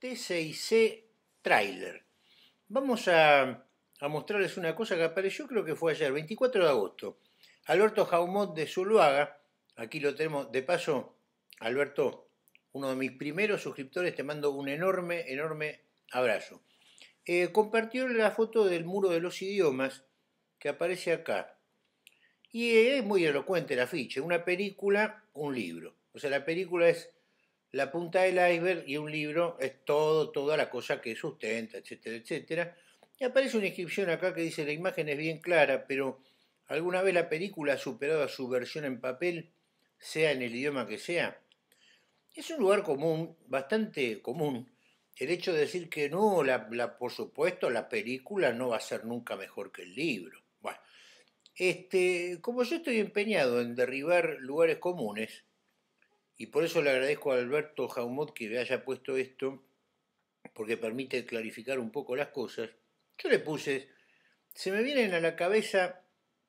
T6C Trailer. Vamos a, mostrarles una cosa que apareció, creo que fue ayer, 24 de agosto. Alberto Jaumot de Zuluaga, aquí lo tenemos. De paso, Alberto, uno de mis primeros suscriptores, te mando un enorme, enorme abrazo. Eh, compartió la foto del muro de los idiomas que aparece acá. Y eh, es muy elocuente el afiche, una película, un libro. O sea, la película es la punta del iceberg y un libro es todo, toda la cosa que sustenta, etcétera, etcétera. Y aparece una inscripción acá que dice, la imagen es bien clara, pero ¿alguna vez la película ha superado a su versión en papel, sea en el idioma que sea? Es un lugar común, bastante común, el hecho de decir que no, por supuesto, la película no va a ser nunca mejor que el libro. Bueno, este, como yo estoy empeñado en derribar lugares comunes, y por eso le agradezco a Alberto Jaumot que le haya puesto esto, porque permite clarificar un poco las cosas. Yo le puse, se me vienen a la cabeza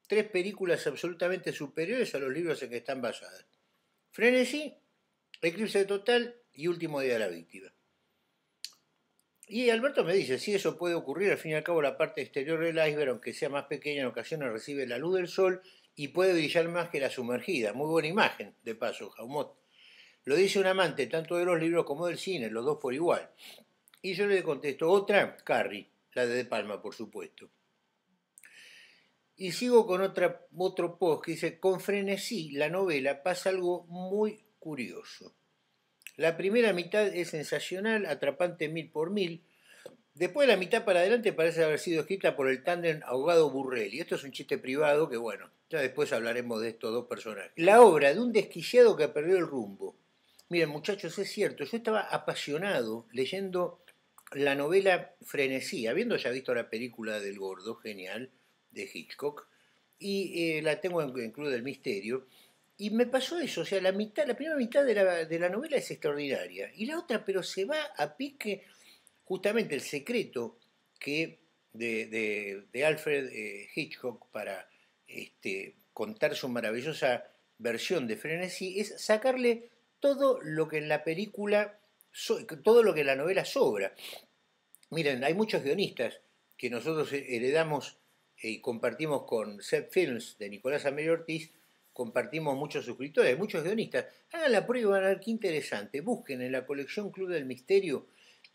tres películas absolutamente superiores a los libros en que están basadas. Frenesí, Eclipse Total y Último Día de la Víctima. Y Alberto me dice, si eso puede ocurrir, al fin y al cabo la parte exterior del iceberg, aunque sea más pequeña en ocasiones, recibe la luz del sol y puede brillar más que la sumergida. Muy buena imagen, de paso, Jaumot. Lo dice un amante tanto de los libros como del cine, los dos por igual. Y yo le contesto otra, Carrie, la de De Palma, por supuesto. Y sigo con otra, otro post que dice, con frenesí la novela pasa algo muy curioso. La primera mitad es sensacional, atrapante mil por mil. Después la mitad para adelante parece haber sido escrita por el tándem ahogado y Esto es un chiste privado que, bueno, ya después hablaremos de estos dos personajes. La obra de un desquiciado que perdió el rumbo, Miren, muchachos, es cierto, yo estaba apasionado leyendo la novela Frenesí, habiendo ya visto la película del gordo, genial, de Hitchcock, y eh, la tengo en, Club del Misterio, y me pasó eso, o sea, la, mitad, la primera mitad de la, novela es extraordinaria, y la otra, pero se va a pique justamente el secreto que de, Alfred eh, Hitchcock para este, contar su maravillosa versión de Frenesí, es sacarle todo lo que en la película, todo lo que en la novela sobra. Miren, hay muchos guionistas que nosotros heredamos eh, y compartimos con Seth Films de Nicolás Amelio Ortiz, compartimos muchos suscriptores, muchos guionistas. Hagan la prueba, van a ver qué interesante. Busquen en la colección Club del Misterio,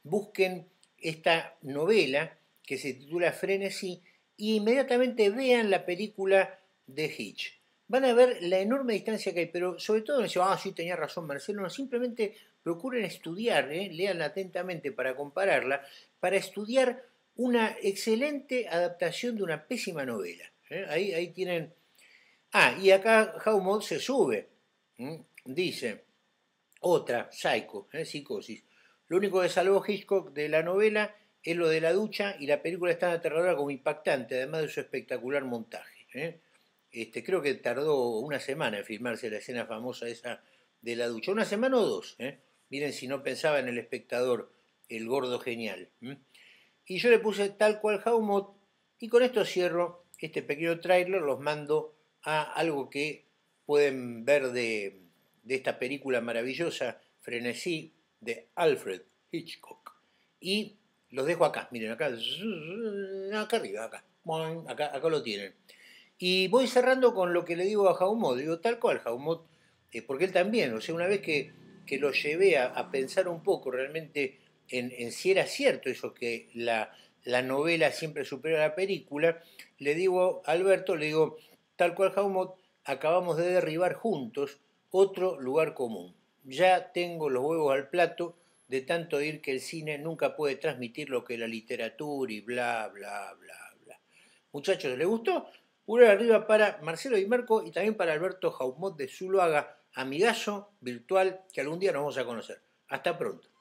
busquen esta novela que se titula Frenesí y e inmediatamente vean la película de Hitch van a ver la enorme distancia que hay, pero sobre todo no dice, ah, sí, tenía razón Marcelo, no, simplemente procuren estudiar, eh, lean atentamente para compararla, para estudiar una excelente adaptación de una pésima novela. Eh, ahí, ahí tienen... Ah, y acá much se sube, dice, otra, Psycho, eh, psicosis. Lo único que salvó Hitchcock de la novela es lo de la ducha y la película es tan aterradora como impactante, además de su espectacular montaje. Este, creo que tardó una semana en filmarse la escena famosa esa de la ducha. Una semana o dos. ¿eh? Miren si no pensaba en el espectador, el gordo genial. Y yo le puse tal cual Jaumot. Y con esto cierro este pequeño trailer Los mando a algo que pueden ver de, esta película maravillosa, Frenesí, de Alfred Hitchcock. Y los dejo acá. Miren, acá, acá arriba, acá. Acá, acá lo tienen. Y voy cerrando con lo que le digo a Jaumot. Digo, tal cual, Jaumot, eh, porque él también, o sea, una vez que, que lo llevé a, pensar un poco realmente en, si era cierto eso que la, la novela siempre supera a la película, le digo a Alberto, le digo, tal cual Jaumot, acabamos de derribar juntos otro lugar común. Ya tengo los huevos al plato de tanto ir que el cine nunca puede transmitir lo que la literatura y bla, bla, bla, bla. Muchachos, ¿les gustó? Pulgar arriba para Marcelo Di Marco y también para Alberto Jaumot de Zuluaga, amigazo virtual que algún día nos vamos a conocer. Hasta pronto.